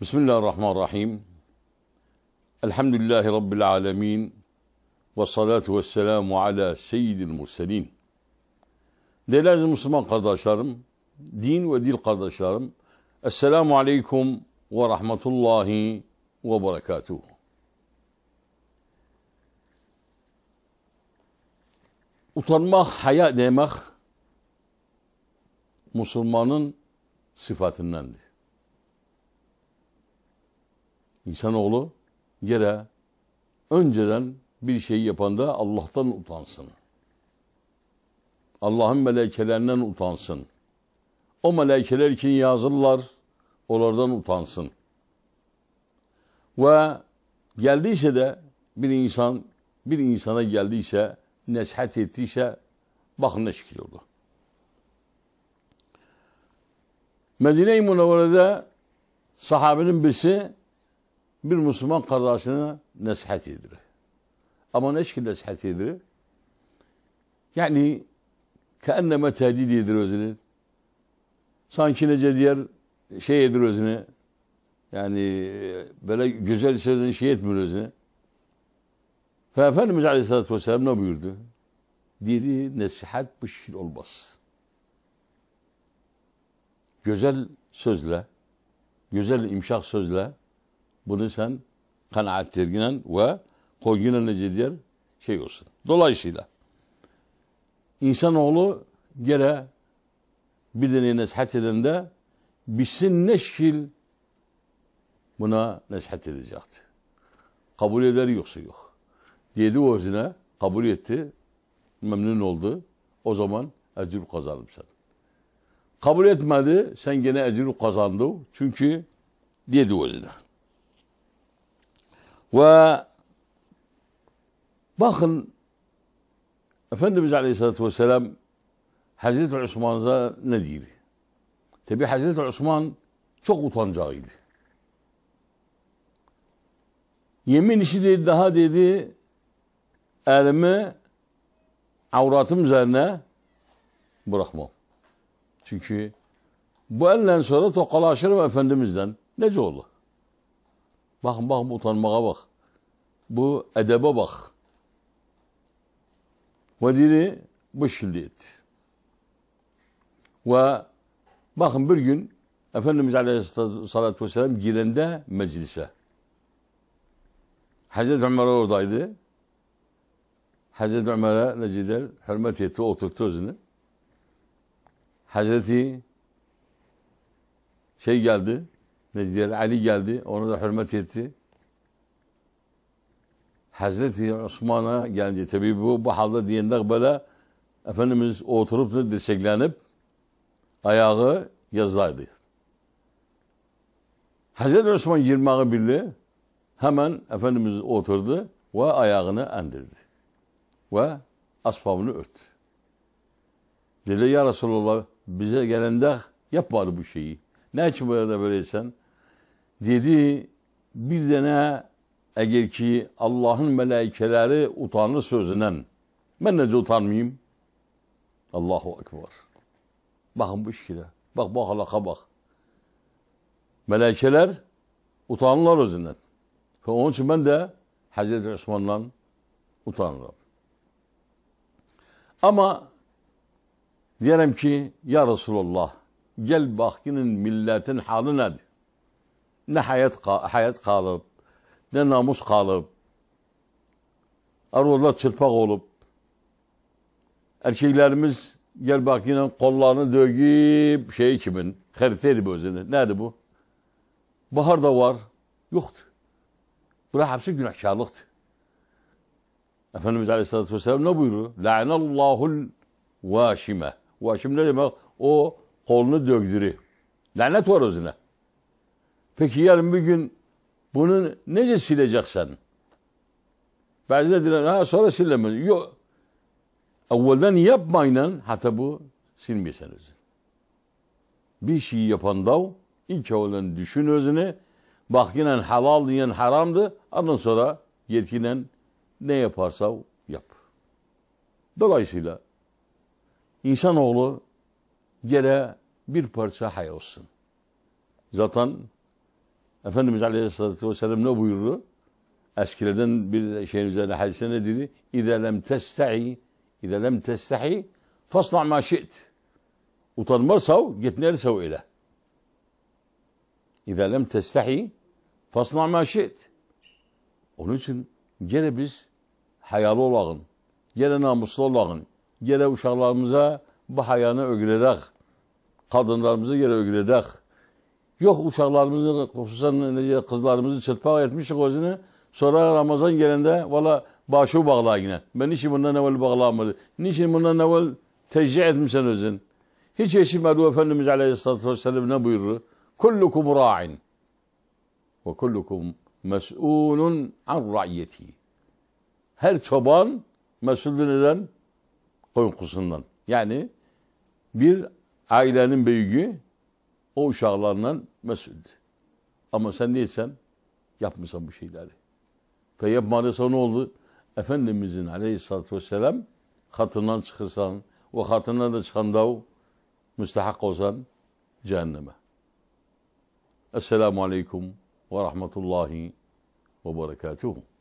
Bismillahirrahmanirrahim. Elhamdülillahi Rabbil alemin. Ve salatu ve selamu ala seyyidil murselin. Değerli aziz Müslüman kardeşlerim, din ve dil kardeşlerim, Esselamu Aleyküm ve Rahmetullahi ve Berekatuhu. Utanmak, haya demek Müslümanın sıfatındandır. İnsanoğlu yere önceden bir şey yapan da Allah'tan utansın. Allah'ın melekelerinden utansın. O melekeler için yazırlar, onlardan utansın. Ve geldiyse de bir insan, bir insana geldiyse, neshat ettiyse, bakın ne şekil oldu. Medine-i Münevvere'de sahabenin birisi bir Müslüman kardeşine nasihat edir. Ama ne şekilde nasihat edir? Yani keenneme tehdit edir özünü. Sanki nece diğer şey edir özünü. Yani e, böyle güzel sözden şey etmiyor özünü. Ve Efendimiz Aleyhisselatü Vesselam ne buyurdu? Dedi nasihat bu şekil olmaz. Güzel sözle, güzel imşak sözle bunu sen terginen ve koygunen nece diğer şey olsun. Dolayısıyla insanoğlu gene birine nesihat eden de bilsin ne şekil buna nesihat edecekti. Kabul eder yoksa yok. Dedi o özüne kabul etti. Memnun oldu. O zaman ecir kazandım sen. Kabul etmedi. Sen gene ecir kazandın. Çünkü dedi o özüne. Ve bakın Efendimiz Aleyhisselatü Vesselam Hazreti Osman'a ne diyor? Tabi Hazreti Osman çok utancağıydı. Yemin işi dedi daha dedi elimi avratım üzerine bırakmam. Çünkü bu elden sonra tokalaşırım Efendimiz'den. Nece olur? Bakın bakın utanmaya bak. Bu edebe bak. Vadiri bu şekilde etti. Ve bakın bir gün Efendimiz Aleyhisselatü Vesselam girende meclise. Hazreti Ömer oradaydı. Hazreti Ömer'e Necidel hürmet etti, oturttu özünü. Hazreti şey geldi, Necidel Ali geldi, ona da hürmet etti. Hazreti Osman'a gelince tabi bu, bu halde diyende böyle Efendimiz oturup da dirseklenip ayağı yazılaydı. Hazreti Osman girmeyi bildi. Hemen Efendimiz oturdu ve ayağını endirdi. Ve asfavını örttü. Dedi ya Resulallah bize gelende yapmadı bu şeyi. Ne için böyle böyleysen? Dedi bir tane eğer ki Allah'ın melekeleri utanır sözünden. Ben nece utanmayayım? Allahu Ekber. Bakın bu işkile. Bak bak halaka bak. Melekeler utanırlar özünden. Ve onun için ben de Hz. Osman'dan utanırım. Ama diyelim ki ya Resulullah gel bak yine milletin halı nedir? Ne hayat, hayat kalıp, ne namus kalıp, arılar çırpak olup, erkeklerimiz gel bak yine kollarını dögüp şey kimin, haritaydı bozunu. Nerede bu? Bahar da var, yoktu. Bura hepsi günahkarlıktı. Efendimiz Aleyhisselatü Vesselam ne buyuruyor? La'nallahul vaşime. Vaşim ne demek? O kolunu dögdürü. Lanet var özüne. Peki yarın bir gün bunu nece sileceksin? Bazıları diyor ha sonra silemez. Yok. Evvelden yapmayın hatta bu silmiyorsunuz. Bir şey yapan da ilk evvelden düşün özünü. Bak yine halal diyen haramdı. Ondan sonra yetkinen ne yaparsa yap. Dolayısıyla insanoğlu gene bir parça hay olsun. Zaten Efendimiz Aleyhisselatü Vesselam ne buyurdu? Eskilerden bir şeyin üzerine hadise ne dedi? اِذَا لَمْ تَسْتَعِي اِذَا لَمْ تَسْتَعِي فَاصْلَعْ مَا شِئْتِ Utanmazsav, git neredeyse öyle. اِذَا لَمْ تَسْتَعِي فَاصْلَعْ مَا شِئْتِ Onun için gene biz hayalı olağın, gene namuslu olağın, gene uşaklarımıza bu hayanı ögüledek, kadınlarımızı gene ögüledek, Yok uşaklarımızı, xüsusən kızlarımızı çırpaq etmişik özünü. Sonra Ramazan gelende valla başı bağla yine. Ben niçin bundan evvel bağlamadı? Niçin bundan evvel tecih etmişsen özün? Hiç yetişmedi Efendimiz Aleyhisselatü Vesselam ne buyurur? Kullukum ra'in ve kullukum mes'ulun an ra'yeti. Her çoban mesuldür neden? Koyun kusundan. Yani bir ailenin büyüğü, o uşaklarından mesuldü. Ama sen değilsen yapmışsan bu şeyleri. Ve yapmadıysa ne oldu? Efendimizin aleyhissalatü vesselam hatından çıkırsan, o hatından da çıkan da müstehak olsan cehenneme. Esselamu aleyküm ve rahmetullahi ve berekatuhu.